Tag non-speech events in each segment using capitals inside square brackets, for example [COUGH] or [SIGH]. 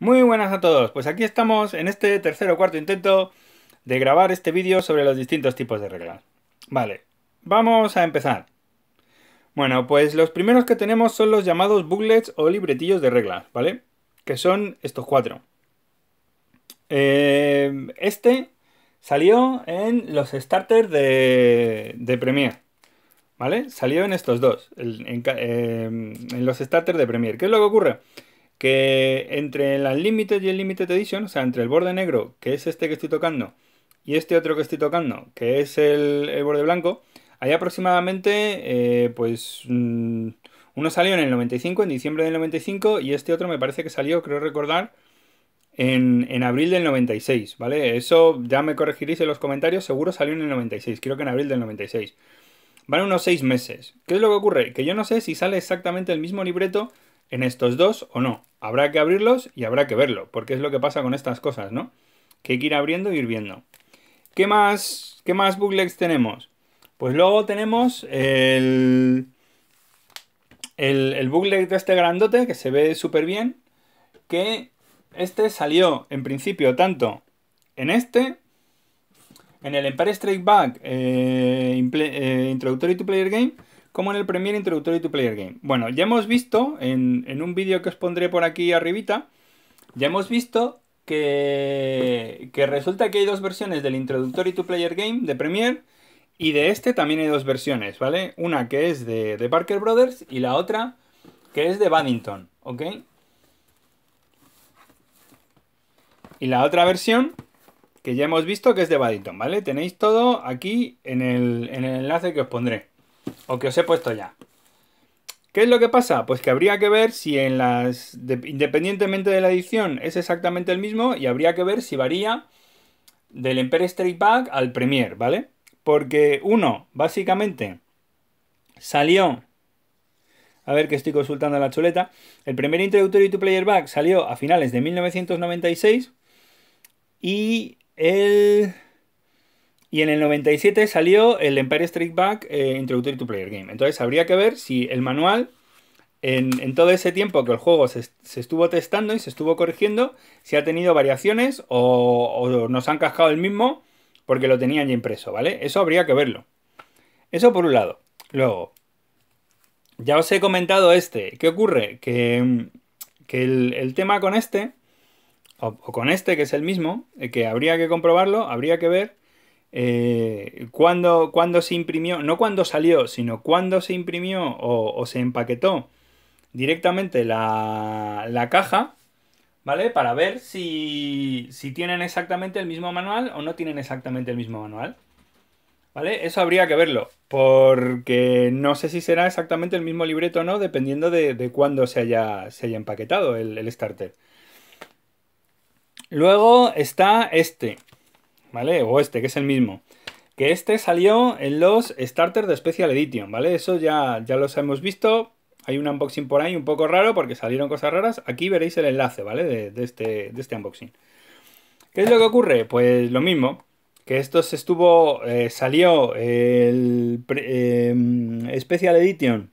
Muy buenas a todos, pues aquí estamos en este tercer o cuarto intento de grabar este vídeo sobre los distintos tipos de reglas. Vale, vamos a empezar. Bueno, pues los primeros que tenemos son los llamados booklets o libretillos de reglas, ¿vale? Que son estos cuatro. Eh, este salió en los starters de, premier, Premiere, ¿vale? Salió en estos dos, en, eh, en los starters de Premiere. ¿Qué es lo que ocurre? que entre el Unlimited y el Limited Edition, o sea, entre el borde negro, que es este que estoy tocando, y este otro que estoy tocando, que es el, borde blanco, hay aproximadamente, eh, pues, mm, uno salió en el 95, en diciembre del 95, y este otro me parece que salió, creo recordar, en, en, abril del 96, ¿vale? Eso ya me corregiréis en los comentarios, seguro salió en el 96, creo que en abril del 96. Van unos seis meses. ¿Qué es lo que ocurre? Que yo no sé si sale exactamente el mismo libreto en estos dos o no. Habrá que abrirlos y habrá que verlo, porque es lo que pasa con estas cosas, ¿no? Que hay que ir abriendo y ir viendo. ¿Qué más, qué más booklets tenemos? Pues luego tenemos el, el, de este grandote, que se ve súper bien, que este salió en principio tanto en este, en el Empire Strike Back eh, eh, Introductory to Player Game, como en el Premier Introductory to Player Game. Bueno, ya hemos visto, en, un vídeo que os pondré por aquí arribita, ya hemos visto que, que resulta que hay dos versiones del Introductory to Player Game de Premier y de este también hay dos versiones, ¿vale? Una que es de, Parker Brothers y la otra que es de Baddington, ¿ok? Y la otra versión que ya hemos visto que es de Baddington, ¿vale? Tenéis todo aquí en el enlace que os pondré o que os he puesto ya. ¿Qué es lo que pasa? Pues que habría que ver si en las. independientemente de la edición es exactamente el mismo y habría que ver si varía del Emperor Straight Back al Premier, ¿vale? Porque uno, básicamente, salió. A ver que estoy consultando la chuleta. El primer Introductory to Player Back salió a finales de 1996 y el y en el 97 salió el Empire Strike Back eh, Introductory to Player Game. Entonces habría que ver si el manual, en, todo ese tiempo que el juego se, estuvo testando y se estuvo corrigiendo, si ha tenido variaciones o, nos han cascado el mismo porque lo tenían ya impreso, ¿vale? Eso habría que verlo. Eso por un lado. Luego, ya os he comentado este. ¿Qué ocurre? Que, que el, tema con este, o con este, que es el mismo, eh, que habría que comprobarlo, habría que ver eh, cuándo, se imprimió, no cuando salió, sino cuando se imprimió o, se empaquetó directamente la, caja, ¿vale? Para ver si, si tienen exactamente el mismo manual o no tienen exactamente el mismo manual. ¿Vale? Eso habría que verlo, porque no sé si será exactamente el mismo libreto o no, dependiendo de, de cuándo se haya, se haya empaquetado el, el starter. Luego está este, ¿vale? O este, que es el mismo. Que este salió en los starters de Special Edition, ¿vale? Eso ya, ya los hemos visto. Hay un unboxing por ahí un poco raro porque salieron cosas raras. Aquí veréis el enlace, ¿vale? De, este, de este unboxing. ¿Qué es lo que ocurre? Pues lo mismo. Que esto se estuvo. Eh, salió el em, Special Edition.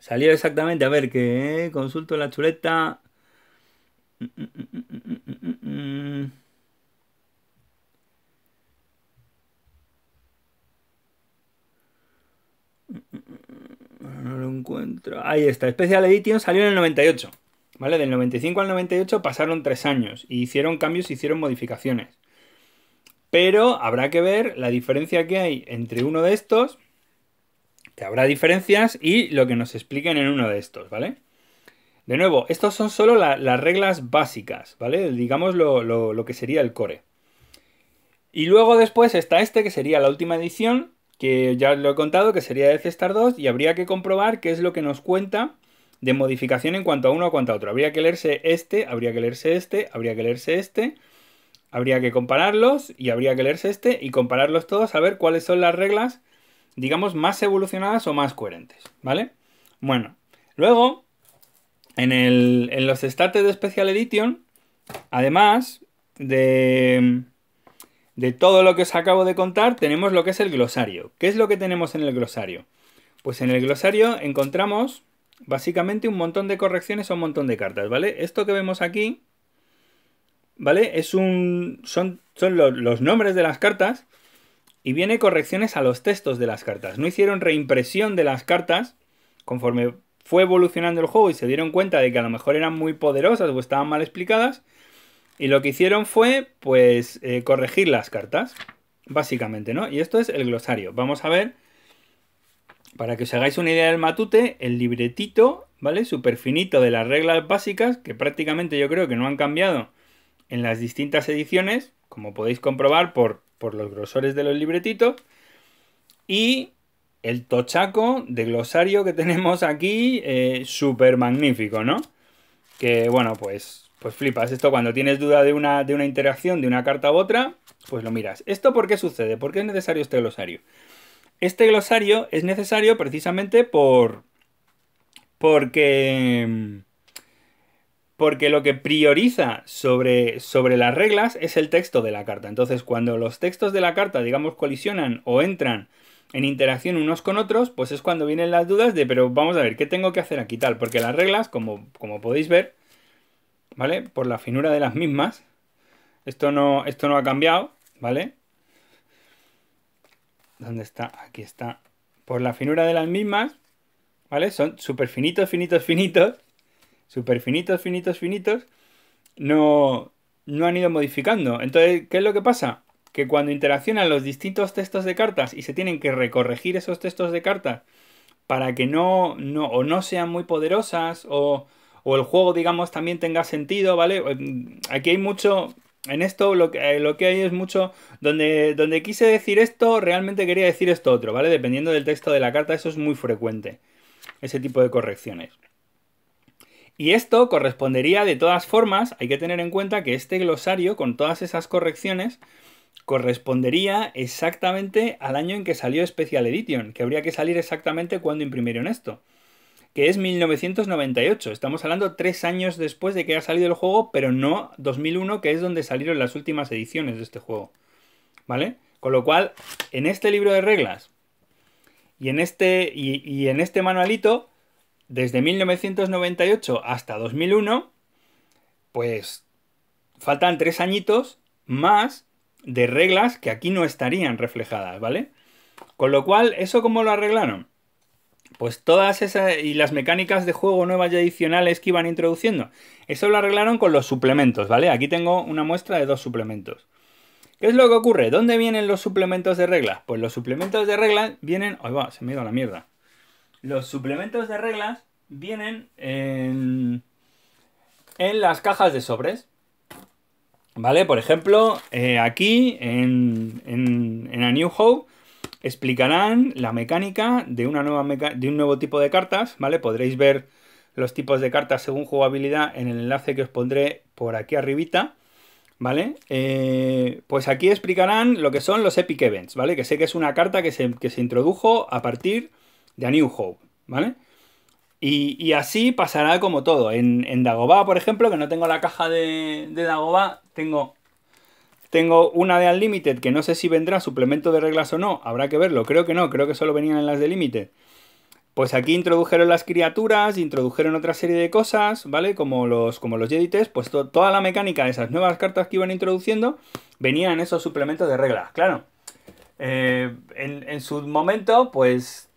Salió exactamente. A ver, que eh, consulto la chuleta. Mm, mm, mm, no lo encuentro. Ahí está, especial Edition salió en el 98. ¿Vale? Del 95 al 98 pasaron tres años y hicieron cambios, hicieron modificaciones. Pero habrá que ver la diferencia que hay entre uno de estos, que habrá diferencias, y lo que nos expliquen en uno de estos, ¿vale? De nuevo, estos son solo las reglas básicas, ¿vale? Digamos lo, lo que sería el core. Y luego después está este, que sería la última edición, que ya lo he contado, que sería de Cestar 2, y habría que comprobar qué es lo que nos cuenta de modificación en cuanto a uno o cuanto a otro. Habría que leerse este, habría que leerse este, habría que leerse este, habría que compararlos y habría que leerse este y compararlos todos a ver cuáles son las reglas, digamos, más evolucionadas o más coherentes, ¿vale? Bueno, luego, en, el, en los starters de Special Edition, además de de todo lo que os acabo de contar, tenemos lo que es el glosario. ¿Qué es lo que tenemos en el glosario? Pues en el glosario encontramos básicamente un montón de correcciones o un montón de cartas, ¿vale? Esto que vemos aquí, ¿vale? Es un. son, son los, los nombres de las cartas. Y viene correcciones a los textos de las cartas. No hicieron reimpresión de las cartas conforme fue evolucionando el juego y se dieron cuenta de que a lo mejor eran muy poderosas o estaban mal explicadas, y lo que hicieron fue, pues, eh, corregir las cartas, básicamente, ¿no? Y esto es el glosario. Vamos a ver, para que os hagáis una idea del matute, el libretito, ¿vale? Súper finito de las reglas básicas, que prácticamente yo creo que no han cambiado en las distintas ediciones, como podéis comprobar por, por los grosores de los libretitos. Y el tochaco de glosario que [LAUGHS] tenemos aquí, eh, súper magnífico, ¿no? Que, bueno, pues pues flipas. Esto cuando tienes duda de una, de una interacción de una carta u otra, pues lo miras. ¿Esto por qué sucede? ¿Por qué es necesario este glosario? Este glosario es necesario precisamente por... porque... Porque lo que prioriza sobre, sobre las reglas es el texto de la carta. Entonces, cuando los textos de la carta, digamos, colisionan o entran en interacción unos con otros, pues es cuando vienen las dudas de, pero vamos a ver, ¿qué tengo que hacer aquí tal? Porque las reglas, como, como podéis ver, ¿vale? Por la finura de las mismas. Esto no, esto no ha cambiado, ¿vale? ¿Dónde está? Aquí está. Por la finura de las mismas, ¿vale? Son súper finitos, finitos, finitos. Súper finitos, finitos, finitos. No, no han ido modificando. Entonces, ¿qué es lo que pasa? Que cuando interaccionan los distintos textos de cartas y se tienen que recorregir esos textos de cartas para que no, o no sean muy poderosas o o el juego, digamos, también tenga sentido, ¿vale? Em, aquí hay mucho, en esto eh, lo que, hay es mucho donde, donde quise decir esto, realmente quería decir esto otro, ¿vale? Dependiendo del texto de la carta, eso es muy frecuente, ese tipo de correcciones. Y esto correspondería de todas formas, hay que tener en cuenta que este glosario con todas esas correcciones correspondería exactamente al año en que salió Special Edition, que habría que salir exactamente cuando imprimieron esto que es 1998. Estamos hablando tres años después de que ha salido el juego, pero no 2001, que es donde salieron las últimas ediciones de este juego. ¿Vale? Con lo cual, en este libro de reglas y en este, y, en este manualito, desde 1998 hasta 2001, pues faltan tres añitos más de reglas que aquí no estarían reflejadas, ¿vale? Con lo cual, ¿eso cómo lo arreglaron? Pues todas esas y las mecánicas de juego nuevas y adicionales que iban introduciendo, eso lo arreglaron con los suplementos, ¿vale? Aquí tengo una muestra de dos suplementos. ¿Qué es lo que ocurre? ¿Dónde vienen los suplementos de reglas? Pues los suplementos de reglas vienen... ¡Ay, va! Se me ha ido la mierda. Los suplementos de reglas vienen en, en las cajas de sobres. ¿Vale? Por ejemplo, eh, aquí en, en, en A New Hope explicarán la mecánica de, una nueva de un nuevo tipo de cartas, ¿vale? Podréis ver los tipos de cartas según jugabilidad en el enlace que os pondré por aquí arribita, ¿vale? Eh, pues aquí explicarán lo que son los Epic Events, ¿vale? Que sé que es una carta que se, que se introdujo a partir de A New Hope, ¿vale? Y, así pasará como todo. En, en Dagobah, por ejemplo, que no tengo la caja de, de Dagobah, tengo tengo una de Unlimited que no sé si vendrá suplemento de reglas o no, habrá que verlo, creo que no, creo que solo venían en las de Limited. Pues aquí introdujeron las criaturas, introdujeron otra serie de cosas, ¿vale? Como los, como los pues toda la mecánica de esas nuevas cartas que iban introduciendo venían en esos suplementos de reglas, claro. Eh, en, su momento, pues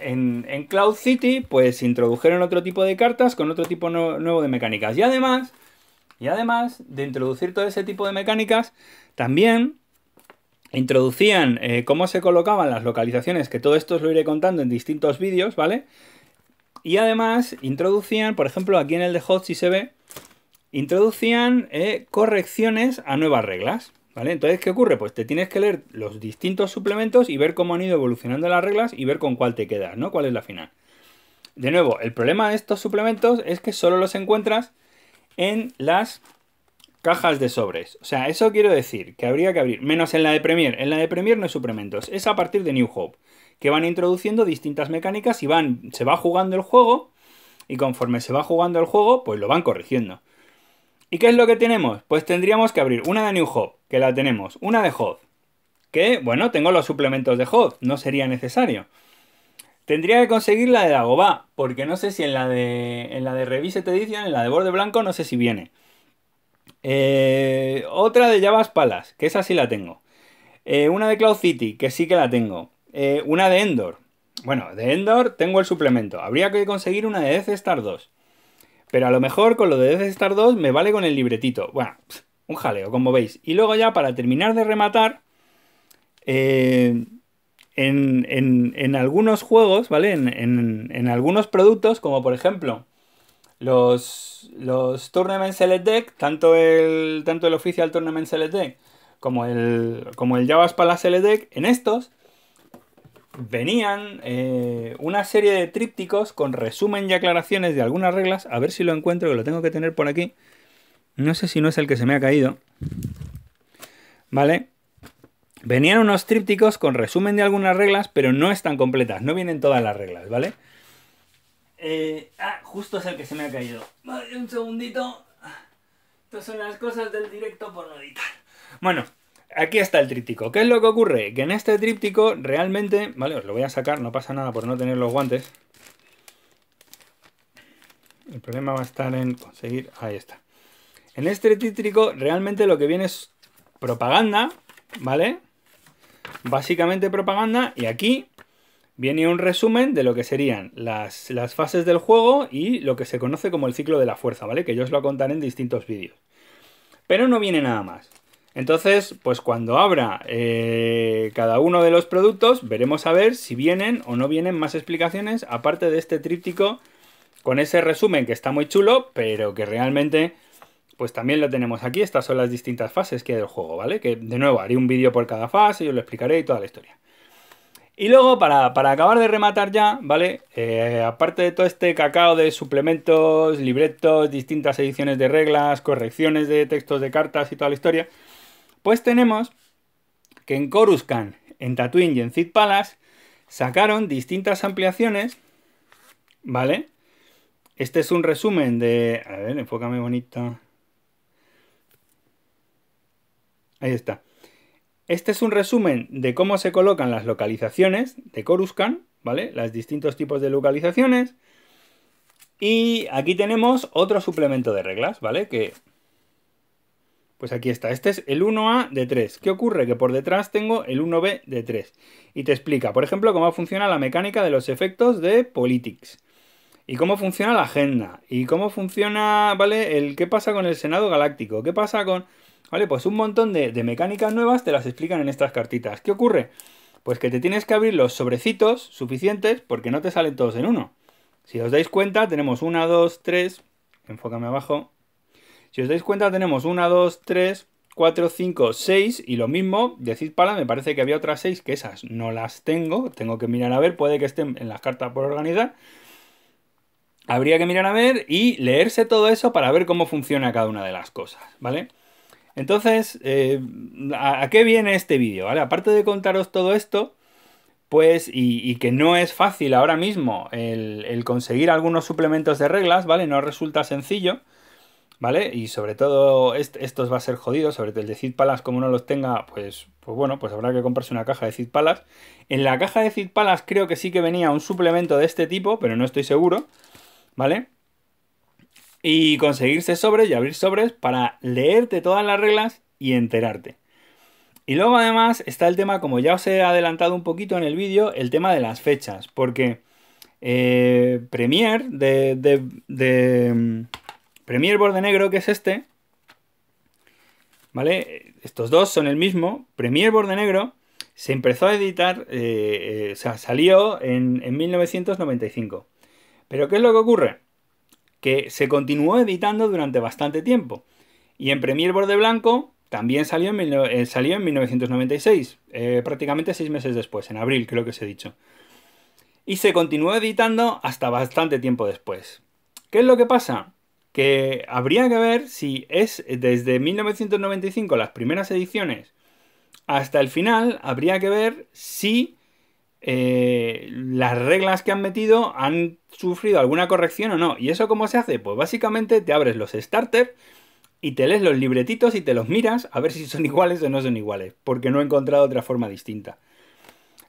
en, Cloud City, pues introdujeron otro tipo de cartas con otro tipo nuevo de mecánicas. Y además, y además de introducir todo ese tipo de mecánicas, también introducían eh, cómo se colocaban las localizaciones, que todo esto os lo iré contando en distintos vídeos, ¿vale? Y además introducían, por ejemplo, aquí en el de Hot si se ve, introducían eh, correcciones a nuevas reglas. ¿Vale? Entonces, ¿qué ocurre? Pues te tienes que leer los distintos suplementos y ver cómo han ido evolucionando las reglas y ver con cuál te quedas, ¿no? ¿Cuál es la final? De nuevo, el problema de estos suplementos es que solo los encuentras en las cajas de sobres. O sea, eso quiero decir, que habría que abrir, menos en la de Premier. En la de Premier no hay suplementos, es a partir de New Hope, que van introduciendo distintas mecánicas y van, se va jugando el juego, y conforme se va jugando el juego, pues lo van corrigiendo. ¿Y qué es lo que tenemos? Pues tendríamos que abrir una de New Hope, que la tenemos, una de Hoth, que, bueno, tengo los suplementos de Hoth, no sería necesario. Tendría que conseguir la de Dagobah, porque no sé si en la de, en la de Edition, en la de Borde Blanco, no sé si viene. Eh, otra de Javas Palas, que esa sí la tengo. Eh, una de Cloud City, que sí que la tengo. Eh, una de Endor. Bueno, de Endor tengo el suplemento. Habría que conseguir una de Death Star 2. Pero a lo mejor con lo de Death Star 2 me vale con el libretito. Bueno, un jaleo, como veis. Y luego ya para terminar de rematar... Eh, en, algunos juegos, ¿vale? En, algunos productos, como por ejemplo los, los Tournament Select Deck, tanto el, tanto el Official Tournament Select Deck como el, como el Java Select Deck, en estos venían eh, una serie de trípticos con resumen y aclaraciones de algunas reglas. A ver si lo encuentro, que lo tengo que tener por aquí. No sé si no es el que se me ha caído. ¿Vale? Venían unos trípticos con resumen de algunas reglas, pero no están completas, no vienen todas las reglas, ¿vale? Eh, ah, justo es el que se me ha caído. un segundito. Estas son las cosas del directo por no editar. Bueno, aquí está el tríptico. ¿Qué es lo que ocurre? Que en este tríptico realmente... Vale, os lo voy a sacar, no pasa nada por no tener los guantes. El problema va a estar en conseguir... Ahí está. En este tríptico realmente lo que viene es propaganda, ¿vale? básicamente propaganda y aquí viene un resumen de lo que serían las, fases del juego y lo que se conoce como el ciclo de la fuerza, ¿vale? Que yo os lo contaré en distintos vídeos. Pero no viene nada más. Entonces, pues cuando abra eh, cada uno de los productos, veremos a ver si vienen o no vienen más explicaciones, aparte de este tríptico con ese resumen que está muy chulo, pero que realmente pues también lo tenemos aquí. Estas son las distintas fases que hay del juego, ¿vale? Que de nuevo haré un vídeo por cada fase y os lo explicaré y toda la historia. Y luego, para, acabar de rematar ya, ¿vale? Eh, aparte de todo este cacao de suplementos, libretos, distintas ediciones de reglas, correcciones de textos de cartas y toda la historia, pues tenemos que en Coruscant, en Tatooine y en Zid Palace sacaron distintas ampliaciones, ¿vale? Este es un resumen de... A ver, enfócame bonito... Ahí está. Este es un resumen de cómo se colocan las localizaciones de Coruscant, ¿vale? Los distintos tipos de localizaciones. Y aquí tenemos otro suplemento de reglas, ¿vale? Que... Pues aquí está. Este es el 1A de 3. ¿Qué ocurre? Que por detrás tengo el 1B de 3. Y te explica, por ejemplo, cómo funciona la mecánica de los efectos de Politics. Y cómo funciona la agenda. Y cómo funciona, ¿vale? El qué pasa con el Senado Galáctico. ¿Qué pasa con... ¿Vale? Pues un montón de, mecánicas nuevas te las explican en estas cartitas. ¿Qué ocurre? Pues que te tienes que abrir los sobrecitos suficientes porque no te salen todos en uno. Si os dais cuenta, tenemos una dos tres enfócame abajo. Si os dais cuenta, tenemos una dos tres cuatro cinco seis y lo mismo, decís, pala, me parece que había otras seis que esas no las tengo, tengo que mirar a ver, puede que estén en las cartas por organizar. Habría que mirar a ver y leerse todo eso para ver cómo funciona cada una de las cosas, ¿vale? Entonces, eh, ¿a, qué viene este vídeo? ¿Vale? Aparte de contaros todo esto, pues, y, que no es fácil ahora mismo el, conseguir algunos suplementos de reglas, ¿vale? No resulta sencillo, ¿vale? Y sobre todo, estos va a ser jodidos, sobre todo el de Cid Palas, como no los tenga, pues, pues bueno, pues habrá que comprarse una caja de Cid Palas. En la caja de Cid Palas creo que sí que venía un suplemento de este tipo, pero no estoy seguro, ¿vale? y conseguirse sobres y abrir sobres para leerte todas las reglas y enterarte. Y luego además está el tema, como ya os he adelantado un poquito en el vídeo, el tema de las fechas, porque eh, Premier de, de, mm, Borde Negro, que es este, ¿vale? Estos dos son el mismo, Premier Borde Negro se empezó a editar, eh, eh, o sea, salió en, en 1995. Pero ¿qué es lo que ocurre? que se continuó editando durante bastante tiempo. Y en Premiere Borde Blanco también salió en, eh, salió en 1996, eh, prácticamente seis meses después, en abril creo que os he dicho. Y se continuó editando hasta bastante tiempo después. ¿Qué es lo que pasa? Que habría que ver si es desde 1995 las primeras ediciones hasta el final, habría que ver si eh, las reglas que han metido han sufrido alguna corrección o no. ¿Y eso cómo se hace? Pues básicamente te abres los Starter y te lees los libretitos y te los miras a ver si son [LAUGHS] iguales o no son iguales, porque no he encontrado otra forma distinta.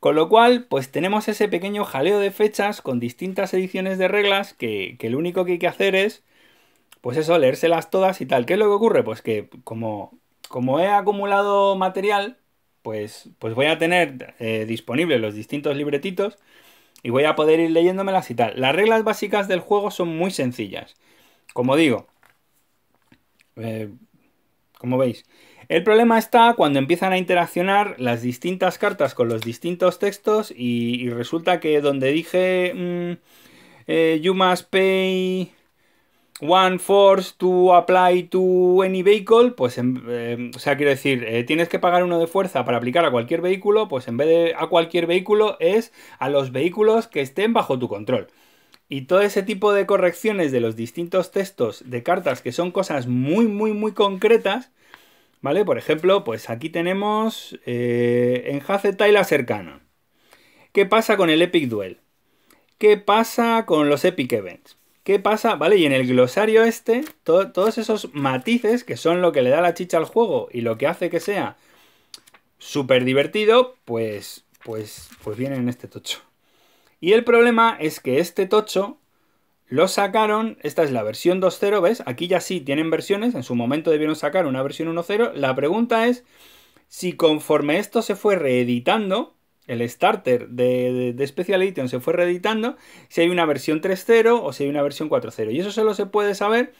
Con lo cual, pues tenemos ese pequeño jaleo de fechas con distintas ediciones de reglas que, lo único que hay que hacer es, pues eso, leérselas todas y tal. ¿Qué es lo que ocurre? Pues que como, como he acumulado material, pues, pues, voy a tener eh, disponibles los distintos libretitos y voy a poder ir leyéndomelas y tal. Las reglas básicas del juego son muy sencillas. Como digo, eh, como veis, el problema está cuando empiezan a interaccionar las distintas cartas con los distintos textos y, resulta que donde dije mm, eh, You must pay one force to apply to any vehicle, pues, em, o sea, quiero decir, eh, tienes que pagar uno de fuerza para aplicar a cualquier vehículo, pues en vez de a cualquier vehículo es a los vehículos que estén bajo tu control. Y todo ese tipo de correcciones de los distintos textos de cartas que son cosas muy, muy, muy concretas, ¿vale? Por ejemplo, pues aquí tenemos eh, en Hazetaila cercana. ¿Qué pasa con el Epic Duel? ¿Qué pasa con los Epic Events? ¿Qué pasa? ¿Vale? Y en el glosario este, todos esos matices que son lo que le da la chicha al juego y lo que hace que sea súper divertido, pues, pues, pues vienen en este tocho. Y el problema es que este tocho lo sacaron, esta es la versión 2.0, ¿ves? Aquí ya sí tienen versiones, en su momento debieron sacar una versión 1.0. La pregunta es si conforme esto se fue reeditando, el starter de, de, Special Edition se fue reeditando, si hay una versión 3.0 o si hay una versión 4.0. Y eso solo se puede saber,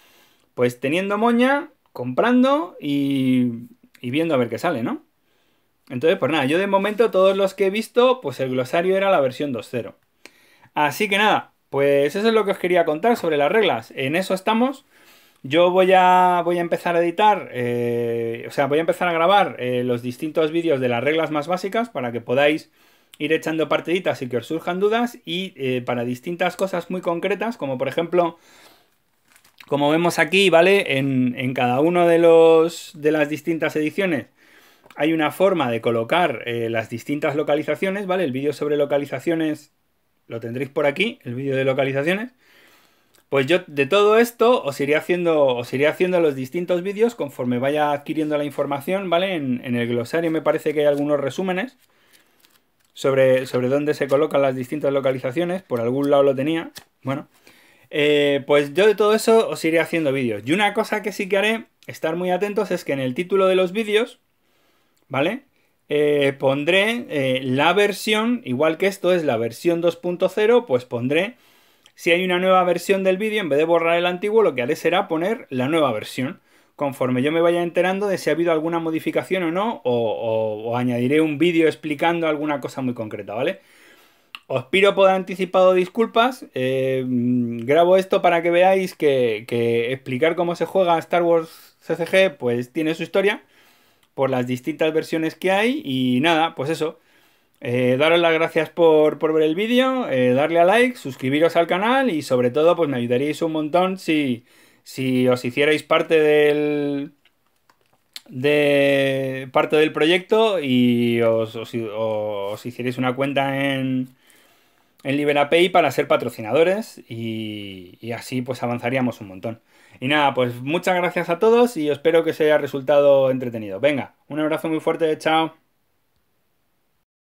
pues teniendo moña, comprando y, y viendo a ver qué sale, ¿no? Entonces, pues nada, yo de momento todos los que he visto, pues el glosario era la versión 2.0. Así que nada, pues eso es lo que os quería contar sobre las reglas. En eso estamos. Yo voy a, voy a empezar a editar, eh, o sea, voy a empezar a grabar eh, los distintos vídeos de las reglas más básicas para que podáis ir echando partiditas y que os surjan dudas y eh, para distintas cosas muy concretas, como por ejemplo, como vemos aquí, ¿vale? En, cada uno de, los, de las distintas ediciones hay una forma de colocar las distintas localizaciones, ¿vale? El vídeo sobre localizaciones lo tendréis por aquí, el vídeo de localizaciones. Pues yo de todo esto os iré haciendo, os iré haciendo los distintos vídeos conforme vaya adquiriendo la información, ¿vale? En, el glosario me parece que hay algunos resúmenes sobre, sobre dónde se colocan las distintas localizaciones, por algún lado lo tenía, bueno. Eh, pues yo de todo eso os iré haciendo vídeos. Y una cosa que sí que haré, estar muy atentos, es que en el título de los vídeos, ¿vale? Eh, pondré eh, la versión, igual que esto es la versión 2.0, pues pondré si hay una nueva versión del vídeo, en vez de borrar el antiguo, lo que haré será poner la nueva versión. Conforme yo me vaya enterando de si ha habido alguna modificación o no, o, añadiré un vídeo explicando alguna cosa muy concreta, ¿vale? Os pido por anticipado disculpas. Eh, grabo esto para que veáis que, que, explicar cómo se juega Star Wars CCG, pues tiene su historia por las distintas versiones que hay. Y nada, pues eso. Eh, daros las gracias por, ver el vídeo, eh, darle a like, suscribiros al canal y sobre todo pues me ayudaríais un montón si, os hicierais parte del, de parte del proyecto y os, os, hicierais una cuenta en, en LiberaPay para ser patrocinadores y, y así pues avanzaríamos un montón. Y nada, pues muchas gracias a todos y espero que os haya resultado entretenido. Venga, un abrazo muy fuerte, chao.